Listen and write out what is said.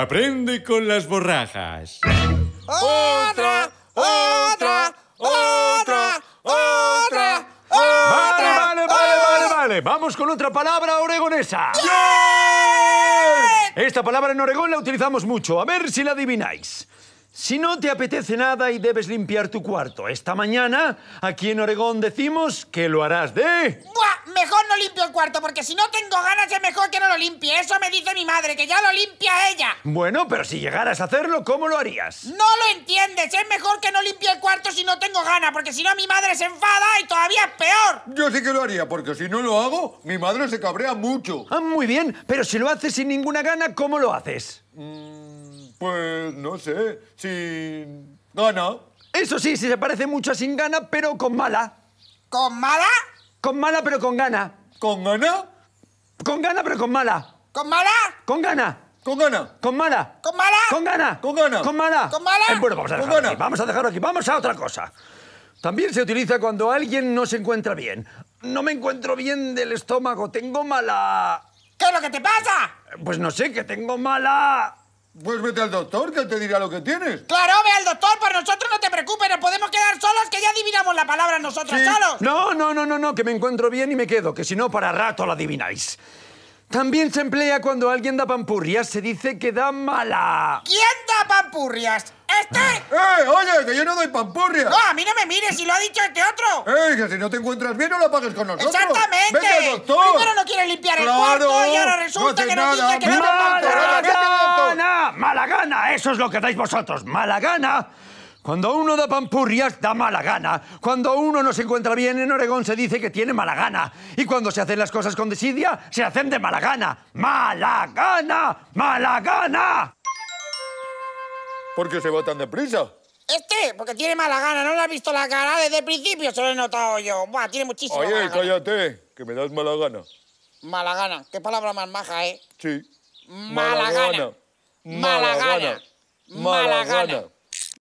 Aprende con las borrajas. ¡Otra! ¡Otra! ¡Otra! ¡Otra! ¡Vale, vale, vale, oh. vale, vale! Vamos con otra palabra oregonesa. ¡Bien! Esta palabra en Oregón la utilizamos mucho. A ver si la adivináis. Si no te apetece nada y debes limpiar tu cuarto esta mañana, aquí en Oregón decimos que lo harás de mejor no limpio el cuarto, porque si no tengo ganas es mejor que no lo limpie. Eso me dice mi madre, que ya lo limpia ella. Bueno, pero si llegaras a hacerlo, ¿cómo lo harías? No lo entiendes. Es mejor que no limpie el cuarto si no tengo ganas, porque si no mi madre se enfada y todavía es peor. Yo sí que lo haría, porque si no lo hago, mi madre se cabrea mucho. Ah, muy bien, pero si lo haces sin ninguna gana, ¿cómo lo haces? Mm, pues no sé, sin gana. Eso sí, sí se parece mucho a sin gana, pero con mala. ¿Con mala? Con mala, pero con gana. ¿Con gana? Con gana, pero con mala. ¿Con mala? Con gana. Con ganas. Con mala. Con mala. Con gana. Con ganas. Con mala. Con mala. Eh, bueno, vamos a dejarlo Vamos a dejarlo aquí. Vamos a otra cosa. También se utiliza cuando alguien no se encuentra bien. No me encuentro bien del estómago. Tengo mala... ¿Qué es lo que te pasa? Pues no sé, que tengo mala... Pues vete al doctor, que te dirá lo que tienes. Claro, ve al doctor, por nosotros no te preocupes, nos podemos quedar solos, que ya adivinamos la palabra nosotros solos. No, no, no, no, no, que me encuentro bien y me quedo, que si no, para rato la adivináis. También se emplea cuando alguien da pampurrias, se dice que da mala. ¿Quién da pampurrias? ¡Este! Ah. ¡Eh, oye, que yo no doy pampurrias! No, a mí no me mires, si lo ha dicho este otro. ¡Eh, que si no te encuentras bien no lo pagues con nosotros! ¡Exactamente! ¡Vete al doctor! Primero no quiere limpiar el cuarto y ahora resulta no que no dice que mala gana. Eso es lo que dais vosotros, mala gana. Cuando uno da pampurrias, da mala gana. Cuando uno no se encuentra bien en Oregón, se dice que tiene mala gana. Y cuando se hacen las cosas con desidia, se hacen de mala gana. ¡Mala gana! ¡Mala gana! ¿Por qué se va tan deprisa? Este, porque tiene mala gana. ¿No le has visto la cara desde el principio? Se lo he notado yo. Buah, tiene muchísimo. Oye, cállate, que me das mala gana. Mala gana. Qué palabra más maja, ¿eh? Sí. Mala, gana. Malagana. Malagana. Malagana.